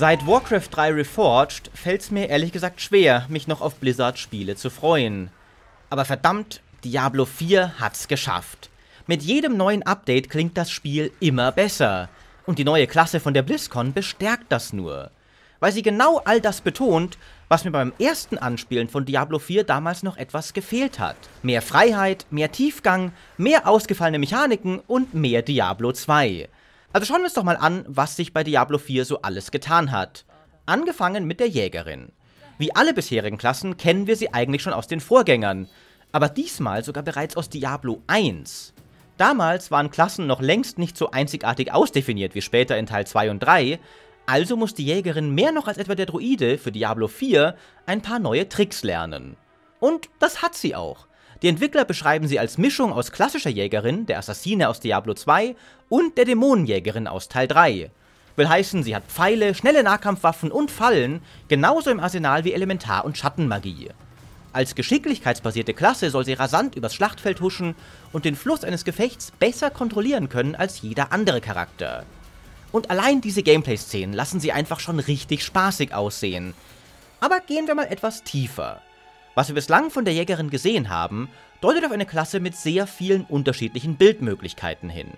Seit Warcraft 3 Reforged fällt's mir ehrlich gesagt schwer, mich noch auf Blizzard-Spiele zu freuen. Aber verdammt, Diablo 4 hat's geschafft. Mit jedem neuen Update klingt das Spiel immer besser. Und die neue Klasse von der BlizzCon bestärkt das nur. Weil sie genau all das betont, was mir beim ersten Anspielen von Diablo 4 damals noch etwas gefehlt hat. Mehr Freiheit, mehr Tiefgang, mehr ausgefallene Mechaniken und mehr Diablo 2. Also schauen wir uns doch mal an, was sich bei Diablo 4 so alles getan hat. Angefangen mit der Jägerin. Wie alle bisherigen Klassen kennen wir sie eigentlich schon aus den Vorgängern, aber diesmal sogar bereits aus Diablo 1. Damals waren Klassen noch längst nicht so einzigartig ausdefiniert wie später in Teil 2 und 3, also muss die Jägerin mehr noch als etwa der Druide für Diablo 4 ein paar neue Tricks lernen. Und das hat sie auch. Die Entwickler beschreiben sie als Mischung aus klassischer Jägerin, der Assassine aus Diablo 2 und der Dämonenjägerin aus Teil 3. Will heißen, sie hat Pfeile, schnelle Nahkampfwaffen und Fallen, genauso im Arsenal wie Elementar- und Schattenmagie. Als geschicklichkeitsbasierte Klasse soll sie rasant übers Schlachtfeld huschen und den Fluss eines Gefechts besser kontrollieren können als jeder andere Charakter. Und allein diese Gameplay-Szenen lassen sie einfach schon richtig spaßig aussehen. Aber gehen wir mal etwas tiefer. Was wir bislang von der Jägerin gesehen haben, deutet auf eine Klasse mit sehr vielen unterschiedlichen Bildmöglichkeiten hin.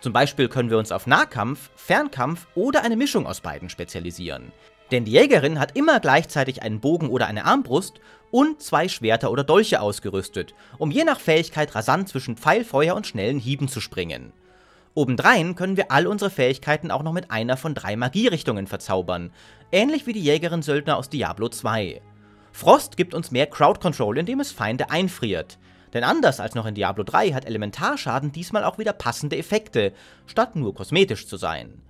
Zum Beispiel können wir uns auf Nahkampf, Fernkampf oder eine Mischung aus beiden spezialisieren. Denn die Jägerin hat immer gleichzeitig einen Bogen oder eine Armbrust und zwei Schwerter oder Dolche ausgerüstet, um je nach Fähigkeit rasant zwischen Pfeilfeuer und schnellen Hieben zu springen. Obendrein können wir all unsere Fähigkeiten auch noch mit einer von drei Magierichtungen verzaubern, ähnlich wie die Jägerin-Söldner aus Diablo 2. Frost gibt uns mehr Crowd Control, indem es Feinde einfriert. Denn anders als noch in Diablo 3 hat Elementarschaden diesmal auch wieder passende Effekte, statt nur kosmetisch zu sein.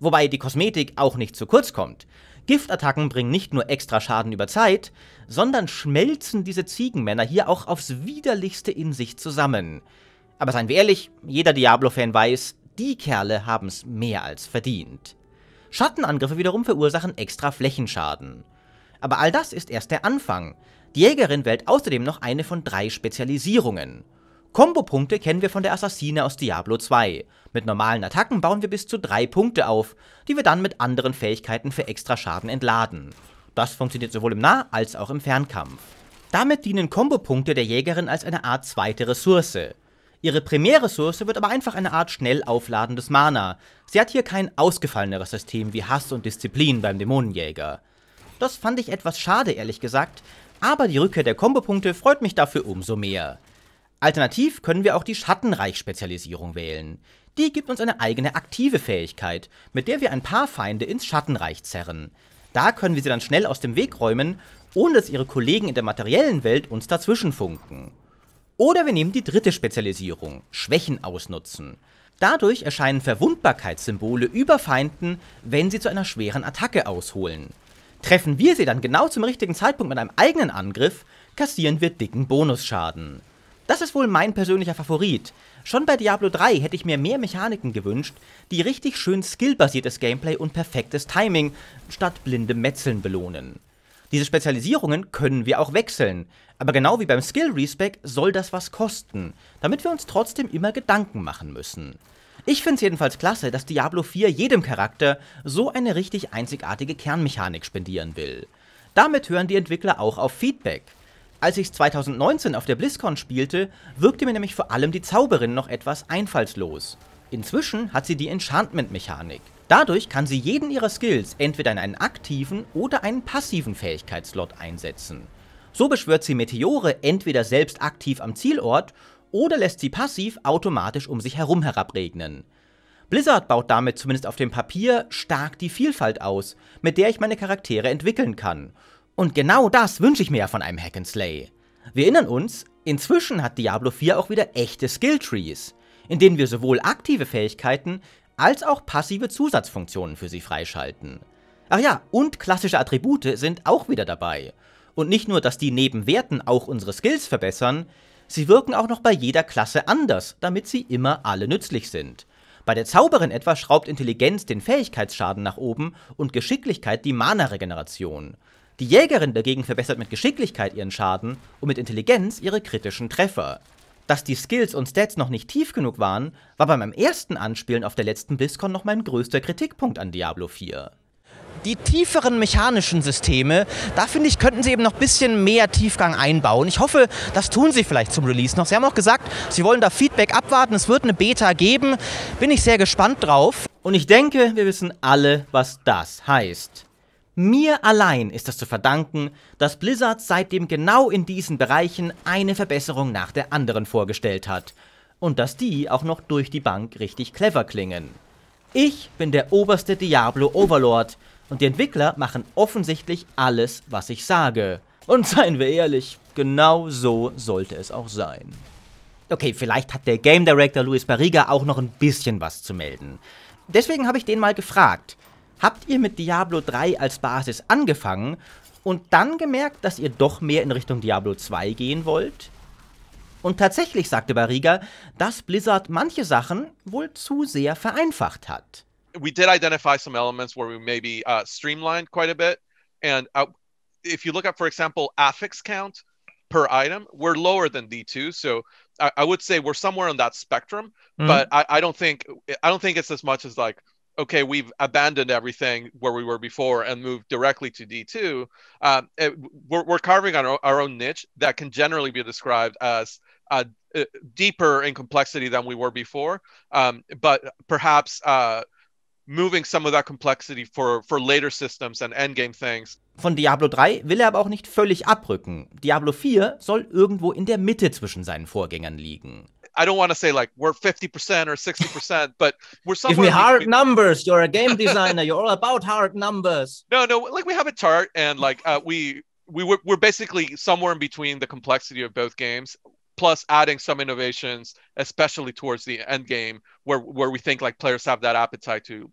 Wobei die Kosmetik auch nicht zu kurz kommt. Giftattacken bringen nicht nur extra Schaden über Zeit, sondern schmelzen diese Ziegenmänner hier auch aufs widerlichste in sich zusammen. Aber seien wir ehrlich, jeder Diablo-Fan weiß, die Kerle haben's mehr als verdient. Schattenangriffe wiederum verursachen extra Flächenschaden. Aber all das ist erst der Anfang. Die Jägerin wählt außerdem noch eine von drei Spezialisierungen. Kombopunkte kennen wir von der Assassine aus Diablo 2. Mit normalen Attacken bauen wir bis zu drei Punkte auf, die wir dann mit anderen Fähigkeiten für extra Schaden entladen. Das funktioniert sowohl im Nah- als auch im Fernkampf. Damit dienen Kombopunkte der Jägerin als eine Art zweite Ressource. Ihre Primärressource wird aber einfach eine Art schnell aufladendes Mana. Sie hat hier kein ausgefalleneres System wie Hass und Disziplin beim Dämonenjäger. Das fand ich etwas schade, ehrlich gesagt, aber die Rückkehr der Kombopunkte freut mich dafür umso mehr. Alternativ können wir auch die Schattenreich-Spezialisierung wählen. Die gibt uns eine eigene aktive Fähigkeit, mit der wir ein paar Feinde ins Schattenreich zerren. Da können wir sie dann schnell aus dem Weg räumen, ohne dass ihre Kollegen in der materiellen Welt uns dazwischenfunken. Oder wir nehmen die dritte Spezialisierung, Schwächen ausnutzen. Dadurch erscheinen Verwundbarkeitssymbole über Feinden, wenn sie zu einer schweren Attacke ausholen. Treffen wir sie dann genau zum richtigen Zeitpunkt mit einem eigenen Angriff, kassieren wir dicken Bonusschaden. Das ist wohl mein persönlicher Favorit. Schon bei Diablo 3 hätte ich mir mehr Mechaniken gewünscht, die richtig schön skillbasiertes Gameplay und perfektes Timing statt blindem Metzeln belohnen. Diese Spezialisierungen können wir auch wechseln, aber genau wie beim Skill Respec soll das was kosten, damit wir uns trotzdem immer Gedanken machen müssen. Ich finde es jedenfalls klasse, dass Diablo 4 jedem Charakter so eine richtig einzigartige Kernmechanik spendieren will. Damit hören die Entwickler auch auf Feedback. Als ich es 2019 auf der BlizzCon spielte, wirkte mir nämlich vor allem die Zauberin noch etwas einfallslos. Inzwischen hat sie die Enchantment-Mechanik. Dadurch kann sie jeden ihrer Skills entweder in einen aktiven oder einen passiven Fähigkeitsslot einsetzen. So beschwört sie Meteore entweder selbst aktiv am Zielort oder lässt sie passiv automatisch um sich herum herabregnen. Blizzard baut damit zumindest auf dem Papier stark die Vielfalt aus, mit der ich meine Charaktere entwickeln kann. Und genau das wünsche ich mir ja von einem Hack'n'Slay. Wir erinnern uns, inzwischen hat Diablo 4 auch wieder echte Skilltrees, in denen wir sowohl aktive Fähigkeiten als auch passive Zusatzfunktionen für sie freischalten. Ach ja, und klassische Attribute sind auch wieder dabei. Und nicht nur, dass die neben Werten auch unsere Skills verbessern, Sie wirken auch noch bei jeder Klasse anders, damit sie immer alle nützlich sind. Bei der Zauberin etwa schraubt Intelligenz den Fähigkeitsschaden nach oben und Geschicklichkeit die Mana-Regeneration. Die Jägerin dagegen verbessert mit Geschicklichkeit ihren Schaden und mit Intelligenz ihre kritischen Treffer. Dass die Skills und Stats noch nicht tief genug waren, war bei meinem ersten Anspielen auf der letzten BlizzCon noch mein größter Kritikpunkt an Diablo 4 die tieferen mechanischen Systeme, da finde ich, könnten sie eben noch ein bisschen mehr Tiefgang einbauen. Ich hoffe, das tun sie vielleicht zum Release noch. Sie haben auch gesagt, sie wollen da Feedback abwarten, es wird eine Beta geben. Bin ich sehr gespannt drauf. Und ich denke, wir wissen alle, was das heißt. Mir allein ist das zu verdanken, dass Blizzard seitdem genau in diesen Bereichen eine Verbesserung nach der anderen vorgestellt hat. Und dass die auch noch durch die Bank richtig clever klingen. Ich bin der oberste Diablo Overlord und die Entwickler machen offensichtlich alles, was ich sage. Und seien wir ehrlich, genau so sollte es auch sein. Okay, vielleicht hat der Game Director Luis Barriga auch noch ein bisschen was zu melden. Deswegen habe ich den mal gefragt. Habt ihr mit Diablo 3 als Basis angefangen und dann gemerkt, dass ihr doch mehr in Richtung Diablo 2 gehen wollt? Und tatsächlich sagte Barriga, dass Blizzard manche Sachen wohl zu sehr vereinfacht hat. we did identify some elements where we maybe uh, streamlined quite a bit. And uh, if you look at, for example, affix count per item, we're lower than D2. So I, I would say we're somewhere on that spectrum, mm-hmm. but I, I don't think I don't think it's as much as like okay, we've abandoned everything where we were before and moved directly to D2, um, it, we're, we're, carving our, our, own niche that can generally be described as uh, deeper in complexity than we were before, um, but perhaps uh, moving some of that complexity for, for later systems and endgame things. Von Diablo 3 will er aber auch nicht völlig abrücken. Diablo 4 soll irgendwo in der Mitte zwischen seinen Vorgängern liegen. I don't want to say like we're 50% or 60%, but we're somewhere. Give me hard numbers. You're a game designer. You're all about hard numbers. No, no. Like we have a chart, and like uh, we we were, we're basically somewhere in between the complexity of both games. plus adding some innovations, especially towards the end game, where where we think like players have that appetite to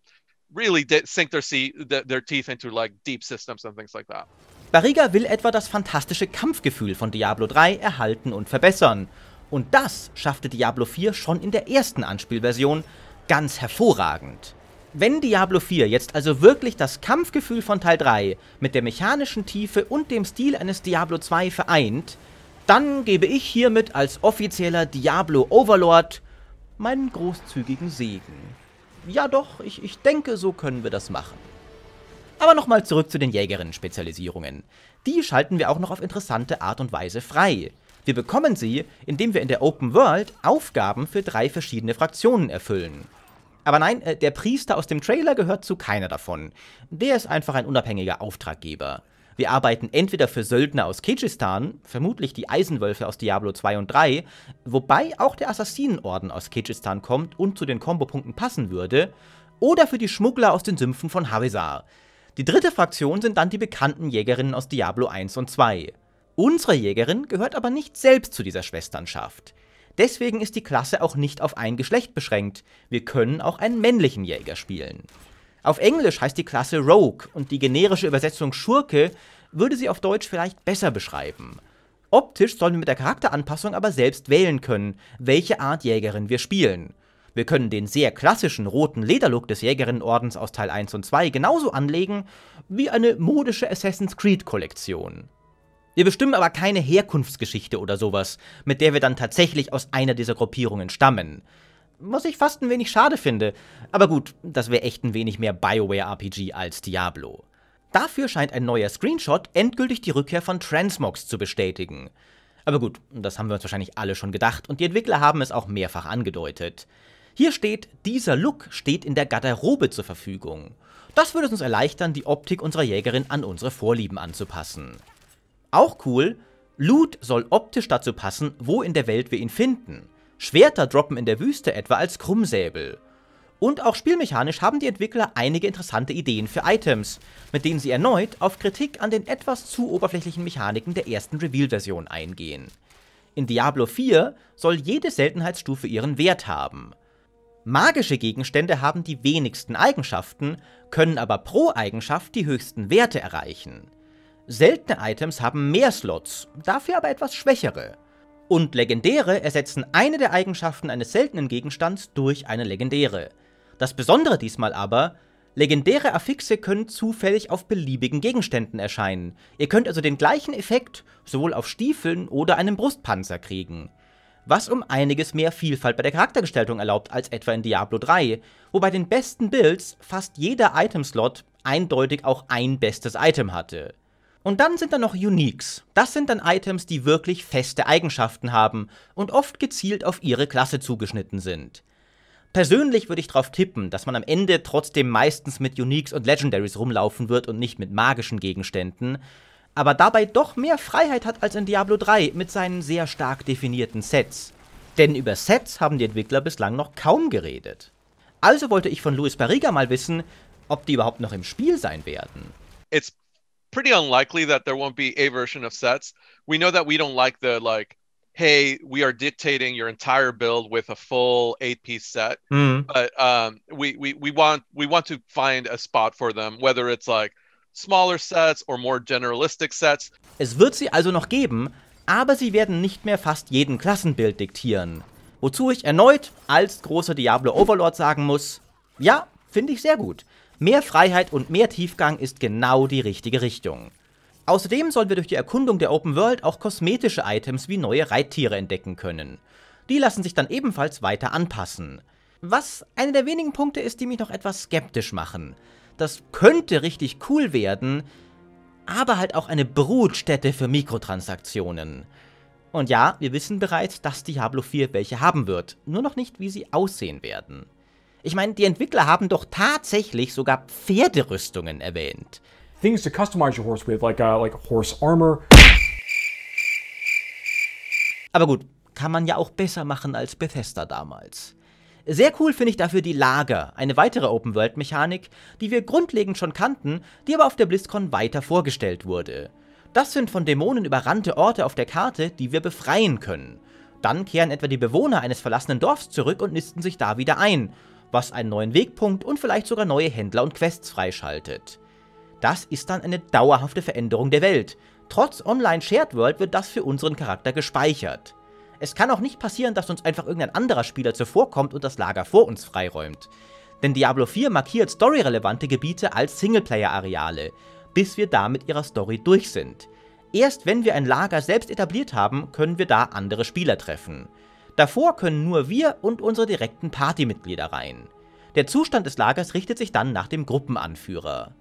really sink their, see, their teeth into like deep systems and things like that. Bariga will etwa das fantastische Kampfgefühl von Diablo 3 erhalten und verbessern. Und das schaffte Diablo 4 schon in der ersten Anspielversion ganz hervorragend. Wenn Diablo 4 jetzt also wirklich das Kampfgefühl von Teil 3 mit der mechanischen Tiefe und dem Stil eines Diablo 2 vereint, dann gebe ich hiermit als offizieller Diablo Overlord meinen großzügigen Segen. Ja doch, ich, ich denke, so können wir das machen. Aber nochmal zurück zu den Jägerinnen-Spezialisierungen. Die schalten wir auch noch auf interessante Art und Weise frei. Wir bekommen sie, indem wir in der Open World Aufgaben für drei verschiedene Fraktionen erfüllen. Aber nein, äh, der Priester aus dem Trailer gehört zu keiner davon. Der ist einfach ein unabhängiger Auftraggeber. Wir arbeiten entweder für Söldner aus Kirgistan, vermutlich die Eisenwölfe aus Diablo 2 und 3, wobei auch der Assassinenorden aus Kirgistan kommt und zu den Kombopunkten passen würde, oder für die Schmuggler aus den Sümpfen von Havisar. Die dritte Fraktion sind dann die bekannten Jägerinnen aus Diablo 1 und 2. Unsere Jägerin gehört aber nicht selbst zu dieser Schwesternschaft. Deswegen ist die Klasse auch nicht auf ein Geschlecht beschränkt. Wir können auch einen männlichen Jäger spielen. Auf Englisch heißt die Klasse Rogue und die generische Übersetzung Schurke würde sie auf Deutsch vielleicht besser beschreiben. Optisch sollen wir mit der Charakteranpassung aber selbst wählen können, welche Art Jägerin wir spielen. Wir können den sehr klassischen roten Lederlook des Jägerinnenordens aus Teil 1 und 2 genauso anlegen wie eine modische Assassin's Creed Kollektion. Wir bestimmen aber keine Herkunftsgeschichte oder sowas, mit der wir dann tatsächlich aus einer dieser Gruppierungen stammen was ich fast ein wenig schade finde. Aber gut, das wäre echt ein wenig mehr Bioware-RPG als Diablo. Dafür scheint ein neuer Screenshot endgültig die Rückkehr von Transmox zu bestätigen. Aber gut, das haben wir uns wahrscheinlich alle schon gedacht und die Entwickler haben es auch mehrfach angedeutet. Hier steht, dieser Look steht in der Garderobe zur Verfügung. Das würde es uns erleichtern, die Optik unserer Jägerin an unsere Vorlieben anzupassen. Auch cool, Loot soll optisch dazu passen, wo in der Welt wir ihn finden. Schwerter droppen in der Wüste etwa als Krummsäbel. Und auch spielmechanisch haben die Entwickler einige interessante Ideen für Items, mit denen sie erneut auf Kritik an den etwas zu oberflächlichen Mechaniken der ersten Reveal-Version eingehen. In Diablo 4 soll jede Seltenheitsstufe ihren Wert haben. Magische Gegenstände haben die wenigsten Eigenschaften, können aber pro Eigenschaft die höchsten Werte erreichen. Seltene Items haben mehr Slots, dafür aber etwas schwächere und Legendäre ersetzen eine der Eigenschaften eines seltenen Gegenstands durch eine legendäre. Das Besondere diesmal aber, legendäre Affixe können zufällig auf beliebigen Gegenständen erscheinen. Ihr könnt also den gleichen Effekt sowohl auf Stiefeln oder einem Brustpanzer kriegen. Was um einiges mehr Vielfalt bei der Charaktergestaltung erlaubt als etwa in Diablo 3, wo bei den besten Builds fast jeder Item-Slot eindeutig auch ein bestes Item hatte. Und dann sind da noch Uniques. Das sind dann Items, die wirklich feste Eigenschaften haben und oft gezielt auf ihre Klasse zugeschnitten sind. Persönlich würde ich darauf tippen, dass man am Ende trotzdem meistens mit Uniques und Legendaries rumlaufen wird und nicht mit magischen Gegenständen, aber dabei doch mehr Freiheit hat als in Diablo 3 mit seinen sehr stark definierten Sets. Denn über Sets haben die Entwickler bislang noch kaum geredet. Also wollte ich von Luis Barriga mal wissen, ob die überhaupt noch im Spiel sein werden. It's pretty unlikely that there won't be a version of sets. We know that we don't like the like, hey, we are dictating your entire build with a full eight piece set. Mm. But um, we, we we want we want to find a spot for them, whether it's like smaller sets or more generalistic sets. Es wird sie also noch geben, aber sie werden nicht mehr fast jeden Klassenbild diktieren. Wozu ich erneut als großer Diablo Overlord sagen muss, ja, finde ich sehr gut. Mehr Freiheit und mehr Tiefgang ist genau die richtige Richtung. Außerdem sollen wir durch die Erkundung der Open World auch kosmetische Items wie neue Reittiere entdecken können. Die lassen sich dann ebenfalls weiter anpassen. Was einer der wenigen Punkte ist, die mich noch etwas skeptisch machen. Das könnte richtig cool werden, aber halt auch eine Brutstätte für Mikrotransaktionen. Und ja, wir wissen bereits, dass Diablo 4 welche haben wird, nur noch nicht, wie sie aussehen werden. Ich meine, die Entwickler haben doch tatsächlich sogar Pferderüstungen erwähnt. Things to customize your horse with, like, uh, like horse armor. Aber gut, kann man ja auch besser machen als Bethesda damals. Sehr cool finde ich dafür die Lager, eine weitere Open-World-Mechanik, die wir grundlegend schon kannten, die aber auf der BlizzCon weiter vorgestellt wurde. Das sind von Dämonen überrannte Orte auf der Karte, die wir befreien können. Dann kehren etwa die Bewohner eines verlassenen Dorfs zurück und nisten sich da wieder ein, was einen neuen Wegpunkt und vielleicht sogar neue Händler und Quests freischaltet. Das ist dann eine dauerhafte Veränderung der Welt. Trotz Online Shared World wird das für unseren Charakter gespeichert. Es kann auch nicht passieren, dass uns einfach irgendein anderer Spieler zuvorkommt und das Lager vor uns freiräumt. Denn Diablo 4 markiert storyrelevante Gebiete als Singleplayer-Areale, bis wir da mit ihrer Story durch sind. Erst wenn wir ein Lager selbst etabliert haben, können wir da andere Spieler treffen. Davor können nur wir und unsere direkten Partymitglieder rein. Der Zustand des Lagers richtet sich dann nach dem Gruppenanführer.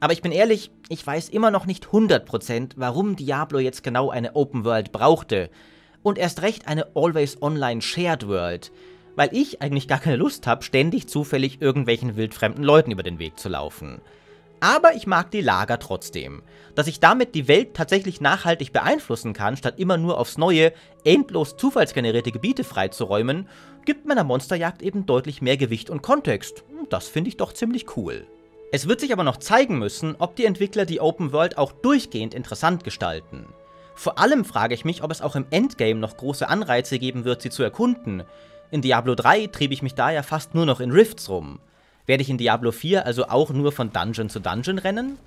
Aber ich bin ehrlich, ich weiß immer noch nicht 100%, warum Diablo jetzt genau eine Open World brauchte. Und erst recht eine Always Online Shared World. Weil ich eigentlich gar keine Lust habe, ständig zufällig irgendwelchen wildfremden Leuten über den Weg zu laufen. Aber ich mag die Lager trotzdem. Dass ich damit die Welt tatsächlich nachhaltig beeinflussen kann, statt immer nur aufs neue, endlos zufallsgenerierte Gebiete freizuräumen, gibt meiner Monsterjagd eben deutlich mehr Gewicht und Kontext. Das finde ich doch ziemlich cool. Es wird sich aber noch zeigen müssen, ob die Entwickler die Open World auch durchgehend interessant gestalten. Vor allem frage ich mich, ob es auch im Endgame noch große Anreize geben wird, sie zu erkunden. In Diablo 3 trieb ich mich da ja fast nur noch in Rifts rum. Werde ich in Diablo 4 also auch nur von Dungeon zu Dungeon rennen?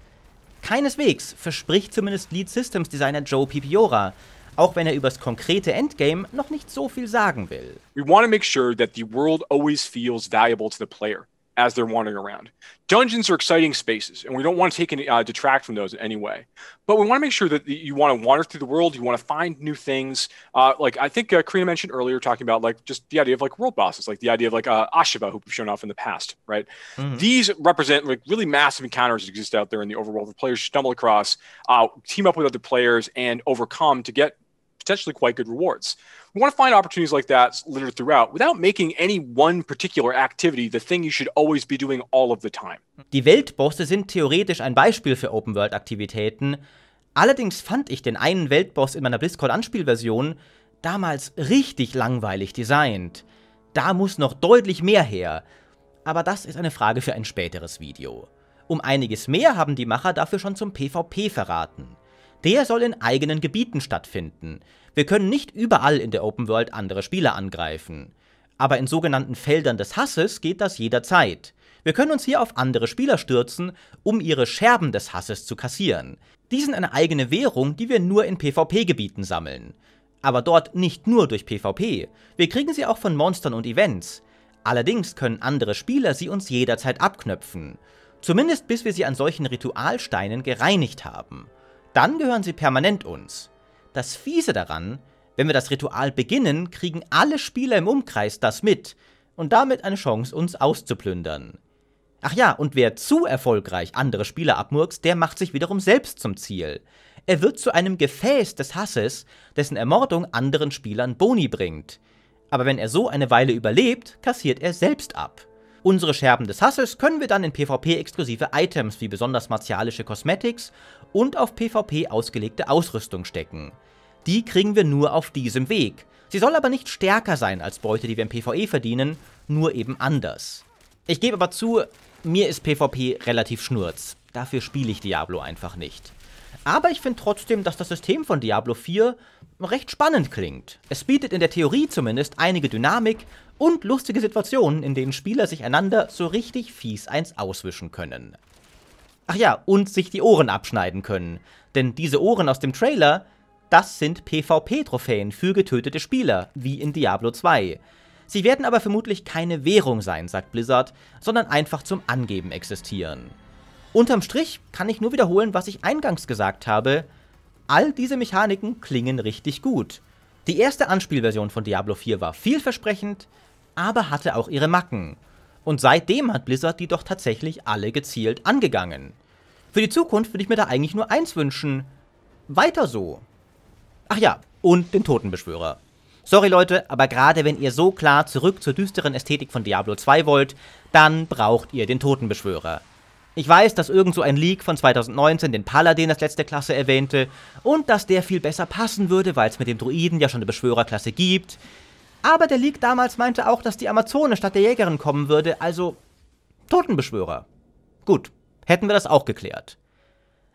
Keineswegs, verspricht zumindest Lead Systems Designer Joe Pipiora, auch wenn er übers konkrete Endgame noch nicht so viel sagen will. We want to make sure that the world always feels valuable to the player. as they're wandering around. Dungeons are exciting spaces, and we don't want to take any uh, detract from those in any way. But we want to make sure that you want to wander through the world, you want to find new things. Uh, like I think uh, Karina mentioned earlier, talking about like just the idea of like world bosses, like the idea of like uh, Ashiba, who we've shown off in the past, right? Mm-hmm. These represent like really massive encounters that exist out there in the overworld. The players stumble across, uh, team up with other players, and overcome to get potentially quite good rewards. We want to find opportunities like that littered throughout without making any one particular activity the thing you should always be doing all of the time. Die Weltbosse sind theoretisch ein Beispiel für Open World Aktivitäten. Allerdings fand ich den einen Weltboss in meiner BlizzCon Anspielversion damals richtig langweilig designt. Da muss noch deutlich mehr her. Aber das ist eine Frage für ein späteres Video. Um einiges mehr haben die Macher dafür schon zum PvP verraten. Der soll in eigenen Gebieten stattfinden. Wir können nicht überall in der Open World andere Spieler angreifen. Aber in sogenannten Feldern des Hasses geht das jederzeit. Wir können uns hier auf andere Spieler stürzen, um ihre Scherben des Hasses zu kassieren. Die sind eine eigene Währung, die wir nur in PvP-Gebieten sammeln. Aber dort nicht nur durch PvP, wir kriegen sie auch von Monstern und Events. Allerdings können andere Spieler sie uns jederzeit abknöpfen. Zumindest bis wir sie an solchen Ritualsteinen gereinigt haben dann gehören sie permanent uns. Das Fiese daran, wenn wir das Ritual beginnen, kriegen alle Spieler im Umkreis das mit und damit eine Chance, uns auszuplündern. Ach ja, und wer zu erfolgreich andere Spieler abmurkst, der macht sich wiederum selbst zum Ziel. Er wird zu einem Gefäß des Hasses, dessen Ermordung anderen Spielern Boni bringt. Aber wenn er so eine Weile überlebt, kassiert er selbst ab. Unsere Scherben des Hasses können wir dann in PvP-exklusive Items wie besonders martialische Cosmetics und auf PvP ausgelegte Ausrüstung stecken. Die kriegen wir nur auf diesem Weg. Sie soll aber nicht stärker sein als Beute, die wir im PvE verdienen, nur eben anders. Ich gebe aber zu, mir ist PvP relativ schnurz. Dafür spiele ich Diablo einfach nicht. Aber ich finde trotzdem, dass das System von Diablo 4 recht spannend klingt. Es bietet in der Theorie zumindest einige Dynamik und lustige Situationen, in denen Spieler sich einander so richtig fies eins auswischen können. Ach ja, und sich die Ohren abschneiden können. Denn diese Ohren aus dem Trailer, das sind PvP-Trophäen für getötete Spieler, wie in Diablo 2. Sie werden aber vermutlich keine Währung sein, sagt Blizzard, sondern einfach zum Angeben existieren. Unterm Strich kann ich nur wiederholen, was ich eingangs gesagt habe. All diese Mechaniken klingen richtig gut. Die erste Anspielversion von Diablo 4 war vielversprechend, aber hatte auch ihre Macken. Und seitdem hat Blizzard die doch tatsächlich alle gezielt angegangen. Für die Zukunft würde ich mir da eigentlich nur eins wünschen. Weiter so. Ach ja, und den Totenbeschwörer. Sorry Leute, aber gerade wenn ihr so klar zurück zur düsteren Ästhetik von Diablo 2 wollt, dann braucht ihr den Totenbeschwörer. Ich weiß, dass irgend so ein Leak von 2019 den Paladin als letzte Klasse erwähnte und dass der viel besser passen würde, weil es mit dem Druiden ja schon eine Beschwörerklasse gibt. Aber der Leak damals meinte auch, dass die Amazone statt der Jägerin kommen würde, also Totenbeschwörer. Gut, hätten wir das auch geklärt.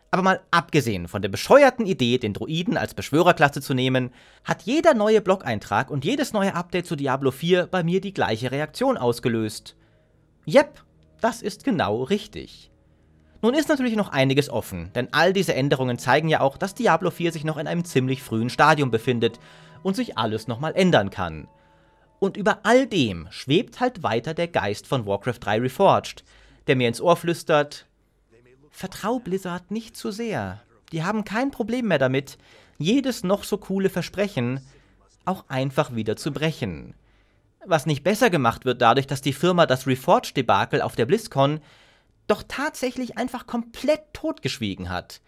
Aber mal abgesehen von der bescheuerten Idee, den Druiden als Beschwörerklasse zu nehmen, hat jeder neue Blog-Eintrag und jedes neue Update zu Diablo 4 bei mir die gleiche Reaktion ausgelöst. Yep, das ist genau richtig. Nun ist natürlich noch einiges offen, denn all diese Änderungen zeigen ja auch, dass Diablo 4 sich noch in einem ziemlich frühen Stadium befindet und sich alles nochmal ändern kann. Und über all dem schwebt halt weiter der Geist von Warcraft 3 Reforged, der mir ins Ohr flüstert, Vertrau Blizzard nicht zu sehr. Die haben kein Problem mehr damit, jedes noch so coole Versprechen auch einfach wieder zu brechen. Was nicht besser gemacht wird dadurch, dass die Firma das Reforged-Debakel auf der BlizzCon doch tatsächlich einfach komplett totgeschwiegen hat.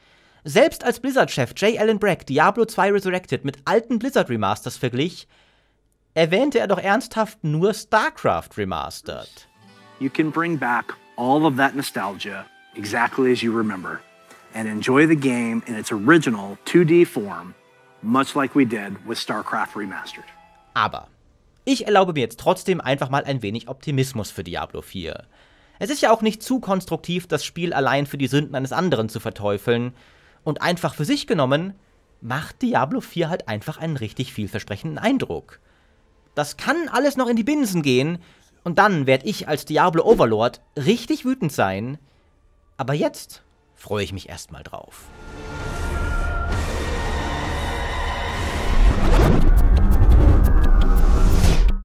Selbst als Blizzard-Chef J. Allen Brack Diablo 2 Resurrected mit alten Blizzard Remasters verglich, erwähnte er doch ernsthaft nur StarCraft Remastered. You can bring back all of that nostalgia exactly as you remember and enjoy the game in its original 2D form, much like we did with StarCraft Remastered. Aber ich erlaube mir jetzt trotzdem einfach mal ein wenig Optimismus für Diablo 4. Es ist ja auch nicht zu konstruktiv, das Spiel allein für die Sünden eines anderen zu verteufeln. Und einfach für sich genommen, macht Diablo 4 halt einfach einen richtig vielversprechenden Eindruck. Das kann alles noch in die Binsen gehen, und dann werde ich als Diablo Overlord richtig wütend sein, aber jetzt freue ich mich erstmal drauf.